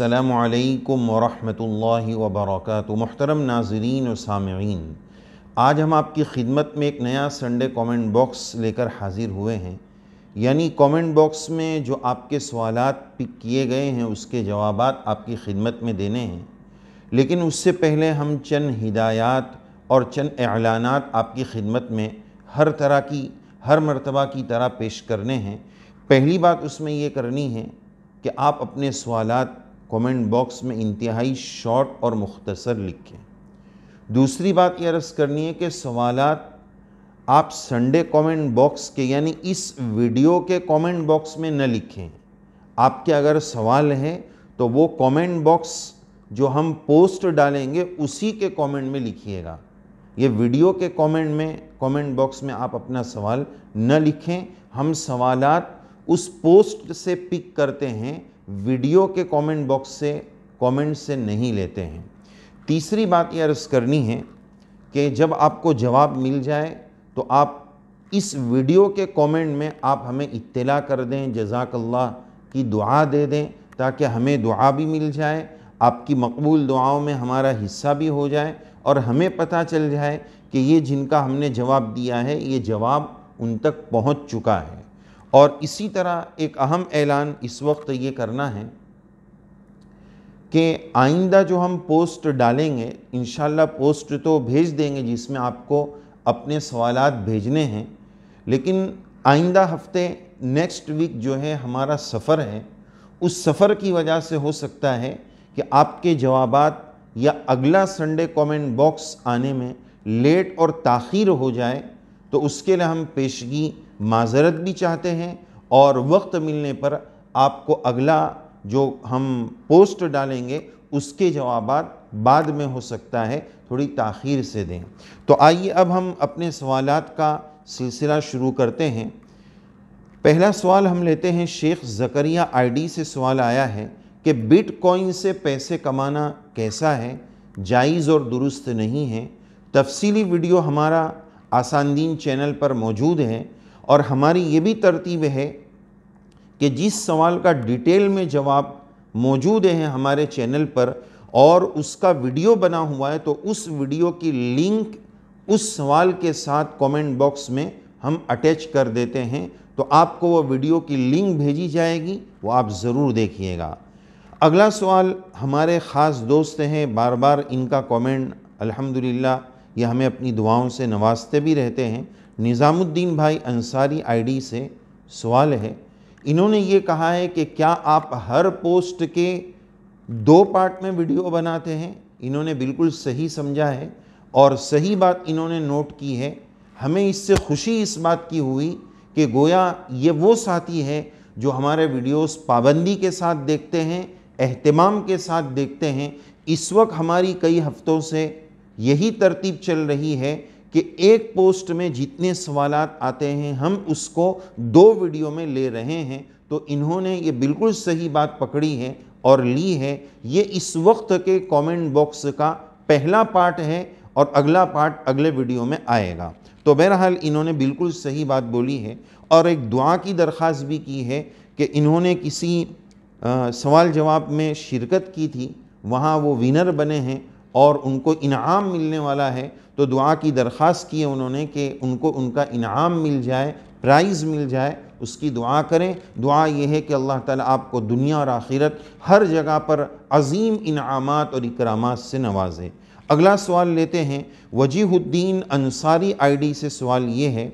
अल्लाम वरहमल वबरक मोहतरम नाजरीन और सामीन आज हम आपकी खिदमत में एक नया संडे कमेंट बॉक्स लेकर हाज़िर हुए हैं यानी कमेंट बॉक्स में जो आपके सवाल पिक किए गए हैं उसके जवाब आपकी खिदमत में देने हैं लेकिन उससे पहले हम चंद हिदायत और चंद एलानात आपकी खिदमत में हर तरह की हर मरतबा की तरह पेश करने हैं पहली बात उसमें ये करनी है कि आप अपने सवालत कमेंट बॉक्स में इंतहाई शॉर्ट और मुख्तसर लिखें दूसरी बात यह अर्ज़ करनी है कि सवाल आप संडे कमेंट बॉक्स के यानी इस वीडियो के कमेंट बॉक्स में न लिखें आपके अगर सवाल हैं तो वो कमेंट बॉक्स जो हम पोस्ट डालेंगे उसी के कमेंट में लिखिएगा ये वीडियो के कमेंट में कमेंट बॉक्स में आप अपना सवाल न लिखें हम सवालात उस पोस्ट से पिक करते हैं वीडियो के कमेंट बॉक्स से कमेंट से नहीं लेते हैं तीसरी बात यह अर्ज़ करनी है कि जब आपको जवाब मिल जाए तो आप इस वीडियो के कमेंट में आप हमें इत्तला कर दें जजाकल्ला की दुआ दे दें ताकि हमें दुआ भी मिल जाए आपकी मकबूल दुआओं में हमारा हिस्सा भी हो जाए और हमें पता चल जाए कि ये जिनका हमने जवाब दिया है ये जवाब उन तक पहुंच चुका है और इसी तरह एक अहम ऐलान इस वक्त ये करना है कि आइंदा जो हम पोस्ट डालेंगे इन पोस्ट तो भेज देंगे जिसमें आपको अपने सवाल भेजने हैं लेकिन आइंदा हफ्ते नेक्स्ट वीक जो है हमारा सफ़र है उस सफ़र की वजह से हो सकता है कि आपके जवाब या अगला संडे कमेंट बॉक्स आने में लेट और ताखिर हो जाए तो उसके लिए हम पेशगी माजरत भी चाहते हैं और वक्त मिलने पर आपको अगला जो हम पोस्ट डालेंगे उसके जवाब बाद में हो सकता है थोड़ी ताखीर से दें तो आइए अब हम अपने सवाल का सिलसिला शुरू करते हैं पहला सवाल हम लेते हैं शेख जकरिया आईडी से सवाल आया है कि बिटकॉइन से पैसे कमाना कैसा है जायज़ और दुरुस्त नहीं है तफसीली वीडियो हमारा आसानदीन चैनल पर मौजूद है और हमारी ये भी तरतीब है कि जिस सवाल का डिटेल में जवाब मौजूद है हमारे चैनल पर और उसका वीडियो बना हुआ है तो उस वीडियो की लिंक उस सवाल के साथ कमेंट बॉक्स में हम अटैच कर देते हैं तो आपको वो वीडियो की लिंक भेजी जाएगी वो आप ज़रूर देखिएगा अगला सवाल हमारे ख़ास दोस्त हैं बार बार इनका कमेंट अल्हम्दुलिल्लाह ये हमें अपनी दुआओं से नवाजते भी रहते हैं निज़ामुद्दीन भाई अंसारी आईडी से सवाल है इन्होंने ये कहा है कि क्या आप हर पोस्ट के दो पार्ट में वीडियो बनाते हैं इन्होंने बिल्कुल सही समझा है और सही बात इन्होंने नोट की है हमें इससे खुशी इस बात की हुई कि गोया ये वो साथी है जो हमारे वीडियोस पाबंदी के साथ देखते हैं अहतमाम के साथ देखते हैं इस वक्त हमारी कई हफ्तों से यही तरतीब चल रही है कि एक पोस्ट में जितने सवाल आते हैं हम उसको दो वीडियो में ले रहे हैं तो इन्होंने ये बिल्कुल सही बात पकड़ी है और ली है ये इस वक्त के कमेंट बॉक्स का पहला पार्ट है और अगला पार्ट अगले वीडियो में आएगा तो बहरहाल इन्होंने बिल्कुल सही बात बोली है और एक दुआ की दरख्वास्त भी की है कि इन्होंने किसी आ, सवाल जवाब में शिरकत की थी वहाँ वो विनर बने हैं और उनको इनाम मिलने वाला है तो दुआ की दरख्वास्त की है उन्होंने कि उनको उनका इनाम मिल जाए प्राइज़ मिल जाए उसकी दुआ करें दुआ यह है कि अल्लाह ताला आपको दुनिया और आखिरत हर जगह पर अजीम इनामत और इकरामात से नवाजे अगला सवाल लेते हैं वजीहुद्दीन अंसारी आईडी से सवाल ये है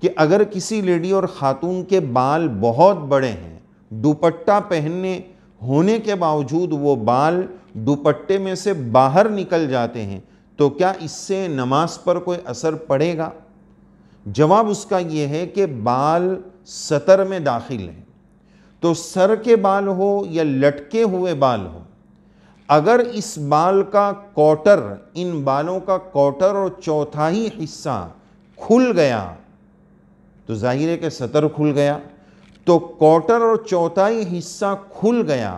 कि अगर किसी लेडी और ख़ातून के बाल बहुत बड़े हैं दुपट्टा पहनने होने के बावजूद वो बाल दुपट्टे में से बाहर निकल जाते हैं तो क्या इससे नमाज पर कोई असर पड़ेगा जवाब उसका यह है कि बाल सतर में दाखिल है तो सर के बाल हो या लटके हुए बाल हो अगर इस बाल का कॉटर इन बालों का कॉटर और चौथाई हिस्सा खुल गया तो जाहिर है कि सतर खुल गया तो क्वार्टर और चौथाई हिस्सा खुल गया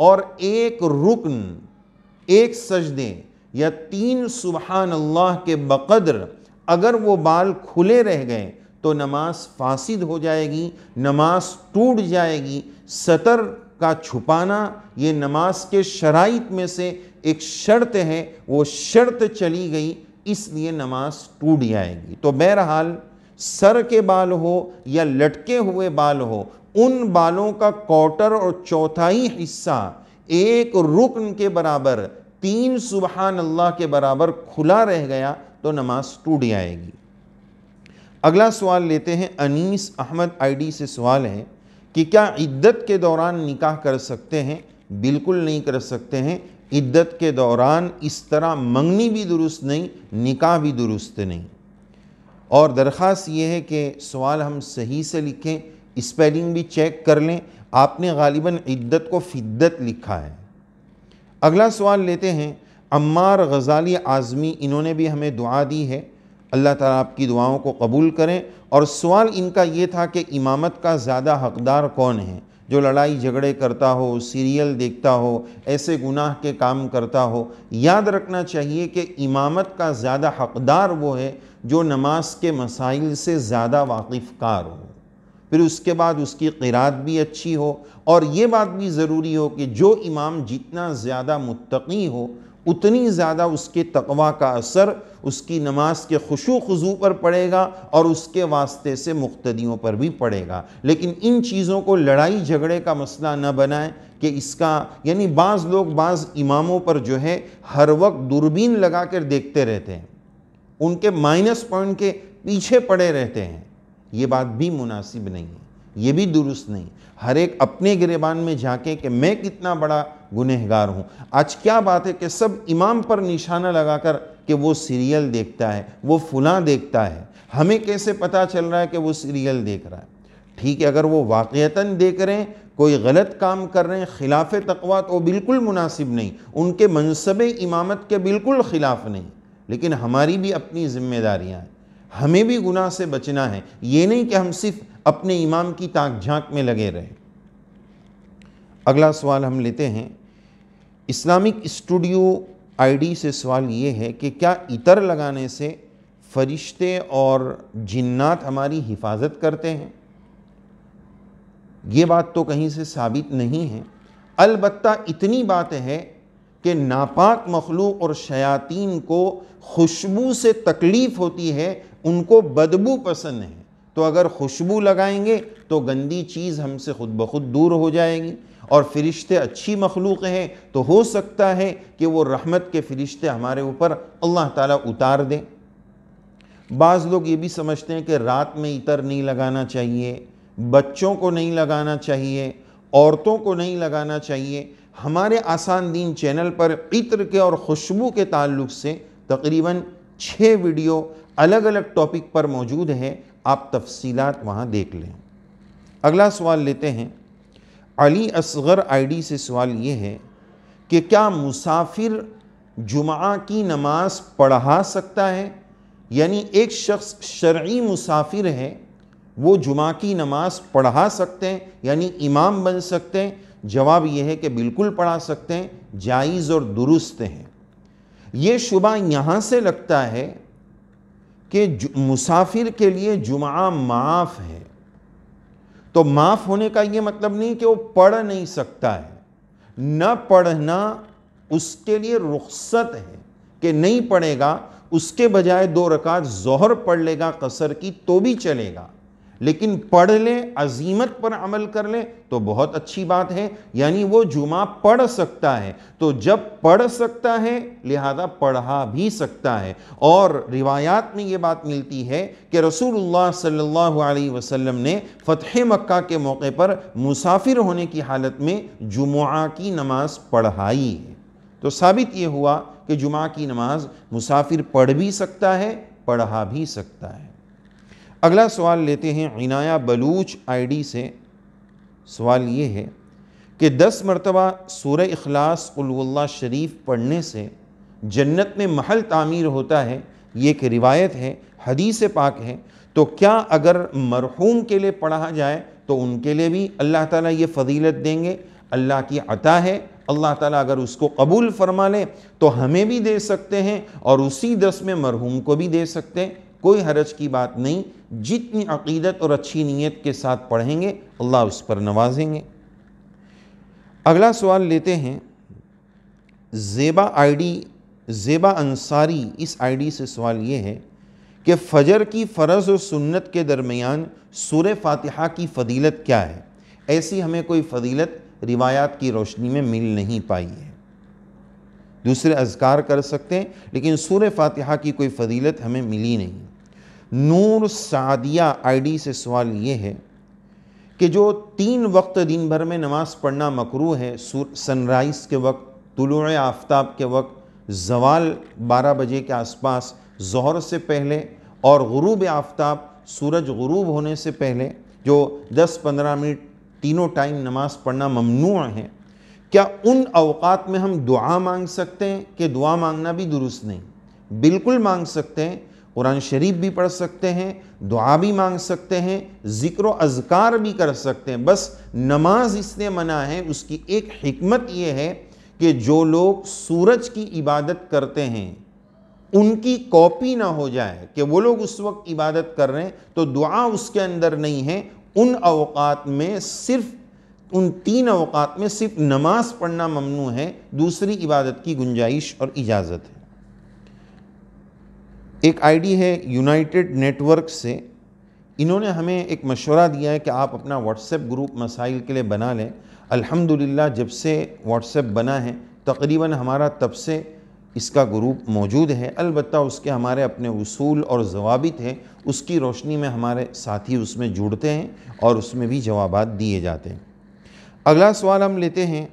और एक रुकन एक सजदे या तीन सुबहान अल्लाह के बकद्र अगर वो बाल खुले रह गए तो नमाज फासिद हो जाएगी नमाज टूट जाएगी सतर का छुपाना ये नमाज के शराइत में से एक शर्त है वो शर्त चली गई इसलिए नमाज टूट जाएगी तो बहरहाल सर के बाल हो या लटके हुए बाल हो उन बालों का क्वार्टर और चौथाई हिस्सा एक रुकन के बराबर तीन सुबहान अल्लाह के बराबर खुला रह गया तो नमाज टूट जाएगी अगला सवाल लेते हैं अनीस अहमद आईडी से सवाल है कि क्या इद्दत के दौरान निकाह कर सकते हैं बिल्कुल नहीं कर सकते हैं इद्दत के दौरान इस तरह मंगनी भी दुरुस्त नहीं निकाह भी दुरुस्त नहीं और दरख्वास्त ये है कि सवाल हम सही से लिखें स्पेलिंग भी चेक कर लें आपने गालिबा इद्दत को फिद्दत लिखा है अगला सवाल लेते हैं अम्मार गज़ाली आज़मी इन्होंने भी हमें दुआ दी है अल्लाह ताला आपकी दुआओं को कबूल करें और सवाल इनका ये था कि इमामत का ज़्यादा हकदार कौन है जो लड़ाई झगड़े करता हो सीरियल देखता हो ऐसे गुनाह के काम करता हो याद रखना चाहिए कि इमामत का ज़्यादा हकदार वो है जो नमाज के मसाइल से ज़्यादा वाकिफ़ कार हो फिर उसके बाद उसकी किरात भी अच्छी हो और ये बात भी ज़रूरी हो कि जो इमाम जितना ज़्यादा मुतकी हो उतनी ज़्यादा उसके तकवा का असर उसकी नमाज के खुशू खजू पर पड़ेगा और उसके वास्ते से मुख्तियों पर भी पड़ेगा लेकिन इन चीज़ों को लड़ाई झगड़े का मसला न बनाए कि इसका यानी बाज़ लोग बाज़ इमामों पर जो है हर वक्त दूरबीन लगा कर देखते रहते हैं उनके माइनस पॉइंट के पीछे पड़े रहते हैं ये बात भी मुनासिब नहीं है ये भी दुरुस्त नहीं हर एक अपने गिरेबान में झाँके कि मैं कितना बड़ा गुनहगार हूँ आज क्या बात है कि सब इमाम पर निशाना लगाकर कि वो सीरियल देखता है वो फुला देखता है हमें कैसे पता चल रहा है कि वो सीरियल देख रहा है ठीक है अगर वो वाक़ता देख रहे हैं कोई गलत काम कर रहे हैं खिलाफ तकवा तो बिल्कुल मुनासिब नहीं उनके मनसब इमामत के बिल्कुल ख़िलाफ़ नहीं लेकिन हमारी भी अपनी ज़िम्मेदारियाँ हैं हमें भी गुनाह से बचना है ये नहीं कि हम सिर्फ अपने इमाम की ताक झांक में लगे रहें अगला सवाल हम लेते हैं इस्लामिक स्टूडियो आईडी से सवाल ये है कि क्या इतर लगाने से फरिश्ते और जिन्नात हमारी हिफाजत करते हैं ये बात तो कहीं से साबित नहीं है अलबत्ता इतनी बात है कि नापाक मखलूक और शयातीन को खुशबू से तकलीफ़ होती है उनको बदबू पसंद है तो अगर खुशबू लगाएंगे तो गंदी चीज़ हमसे खुद ब खुद दूर हो जाएगी और फ़रिश्ते अच्छी मखलूक हैं तो हो सकता है कि वो रहमत के फ़रिश्ते हमारे ऊपर अल्लाह ताला उतार दें बाज़ लोग ये भी समझते हैं कि रात में इतर नहीं लगाना चाहिए बच्चों को नहीं लगाना चाहिए औरतों को नहीं लगाना चाहिए हमारे आसान दीन चैनल पर इत्र के और खुशबू के ताल्लुक से तकरीबन छः वीडियो अलग अलग टॉपिक पर मौजूद है आप तफसीलात वहाँ देख लें अगला सवाल लेते हैं अली असगर आईडी से सवाल ये है कि क्या मुसाफिर जुमा की नमाज पढ़ा सकता है यानी एक शख्स शर्य मुसाफिर है वो जुमा की नमाज पढ़ा सकते हैं यानी इमाम बन सकते हैं जवाब यह है कि बिल्कुल पढ़ा सकते हैं जायज़ और दुरुस्त हैं ये शुबा यहाँ से लगता है कि मुसाफिर के लिए जुमा माफ़ है तो माफ़ होने का ये मतलब नहीं कि वो पढ़ नहीं सकता है न पढ़ना उसके लिए रुख्सत है कि नहीं पढ़ेगा उसके बजाय दो रकात जहर पढ़ लेगा कसर की तो भी चलेगा लेकिन पढ़ लें अजीमत पर अमल कर लें तो बहुत अच्छी बात है यानी वो जुमा पढ़ सकता है तो जब पढ़ सकता है लिहाजा पढ़ा भी सकता है और रिवायात में ये बात मिलती है कि रसूलुल्लाह सल्लल्लाहु अलैहि वसल्लम ने फ़तह मक्का के मौके पर मुसाफिर होने की हालत में जुमा की नमाज़ पढ़ाई है तो साबित ये हुआ कि जुमा की नमाज़ मुसाफिर पढ़ भी सकता है पढ़ा भी सकता है अगला सवाल लेते हैं इनाया बलूच आईडी से सवाल ये है कि दस मरतबा सूर अखलास उल्ला शरीफ पढ़ने से जन्नत में महल तामीर होता है ये एक रिवायत है हदीस पाक है तो क्या अगर मरहूम के लिए पढ़ा जाए तो उनके लिए भी अल्लाह ताला ये फजीलत देंगे अल्लाह की अता है अल्लाह ताला अगर उसको कबूल फरमा ले तो हमें भी दे सकते हैं और उसी दस में मरहूम को भी दे सकते हैं कोई हरज की बात नहीं जितनी अकीदत और अच्छी नीयत के साथ पढ़ेंगे अल्लाह उस पर नवाजेंगे अगला सवाल लेते हैं ज़ेबा आईडी ज़ेबा अंसारी इस आईडी से सवाल ये है कि फ़जर की फ़र्ज़ और सुन्नत के दरमियान सूर फातिहा की फ़दीलत क्या है ऐसी हमें कोई फ़दीलत रिवायात की रोशनी में मिल नहीं पाई है दूसरे अजकार कर सकते हैं लेकिन सूर फातिहा की कोई फ़दीलत हमें मिली नहीं नूर सादिया आईडी से सवाल ये है कि जो तीन वक्त दिन भर में नमाज़ पढ़ना मकरू है सनराइज़ के वक्त तुलु आफ्ताब के वक्त जवाल 12 बजे के आसपास जहर से पहले और गरूब आफ्ताब सूरज गरूब होने से पहले जो 10-15 मिनट तीनों टाइम नमाज़ पढ़ना ममनू है क्या उन अवकात में हम दुआ मांग सकते हैं कि दुआ मांगना भी दुरुस्त नहीं बिल्कुल मांग सकते हैं कुरान शरीफ भी पढ़ सकते हैं दुआ भी मांग सकते हैं ज़िक्र अजकार भी कर सकते हैं बस नमाज इसने मना है उसकी एक हमत ये है कि जो लोग सूरज की इबादत करते हैं उनकी कॉपी ना हो जाए कि वो लोग उस वक्त इबादत कर रहे हैं तो दुआ उसके अंदर नहीं है उन अवकात में सिर्फ उन तीन अवकात में सिर्फ नमाज पढ़ना ममनू है दूसरी इबादत की गुंजाइश और इजाज़त है एक आईडी है यूनाइटेड नेटवर्क से इन्होंने हमें एक मशवरा दिया है कि आप अपना व्हाट्सएप ग्रुप मसाइल के लिए बना लें अल्हम्दुलिल्लाह जब से व्हाट्सएप बना है तकरीबन हमारा तब से इसका ग्रुप मौजूद है अलबत्त उसके हमारे अपने उसूल और जवाबित हैं उसकी रोशनी में हमारे साथी उसमें जुड़ते हैं और उसमें भी जवाब दिए जाते हैं अगला सवाल हम लेते हैं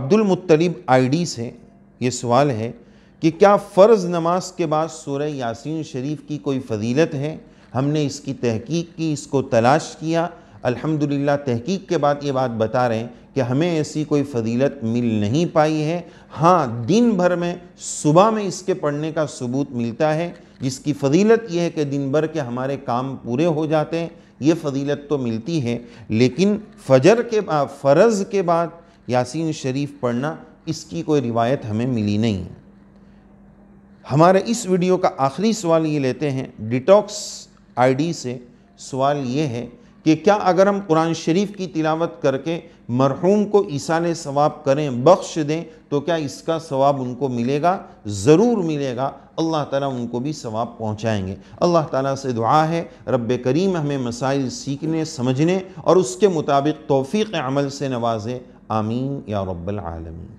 अब्दुल मुत्तलिब आईडी से ये सवाल है कि क्या फ़र्ज़ नमाज के बाद सूरह यासीन शरीफ की कोई फजीलत है हमने इसकी तहकीक की इसको तलाश किया अल्हम्दुलिल्लाह तहकीक के बाद ये बात बता रहे हैं कि हमें ऐसी कोई फजीलत मिल नहीं पाई है हाँ दिन भर में सुबह में इसके पढ़ने का सबूत मिलता है जिसकी फजीलत यह है कि दिन भर के हमारे काम पूरे हो जाते हैं ये फजीलत तो मिलती है लेकिन फजर के फ़र्ज़ के बाद यासीन शरीफ पढ़ना इसकी कोई रिवायत हमें मिली नहीं है हमारे इस वीडियो का आखिरी सवाल ये लेते हैं डिटॉक्स आईडी से सवाल ये है कि क्या अगर हम कुरान शरीफ की तिलावत करके मरहूम को ईसान सवाब करें बख्श दें तो क्या इसका सवाब उनको मिलेगा ज़रूर मिलेगा अल्लाह ताला उनको भी सवाब पहुंचाएंगे अल्लाह ताला से दुआ है रब करीम हमें मसाइल सीखने समझने और उसके मुताबिक तोफ़ी अमल से नवाजे आमीन या रब्बल आलमीन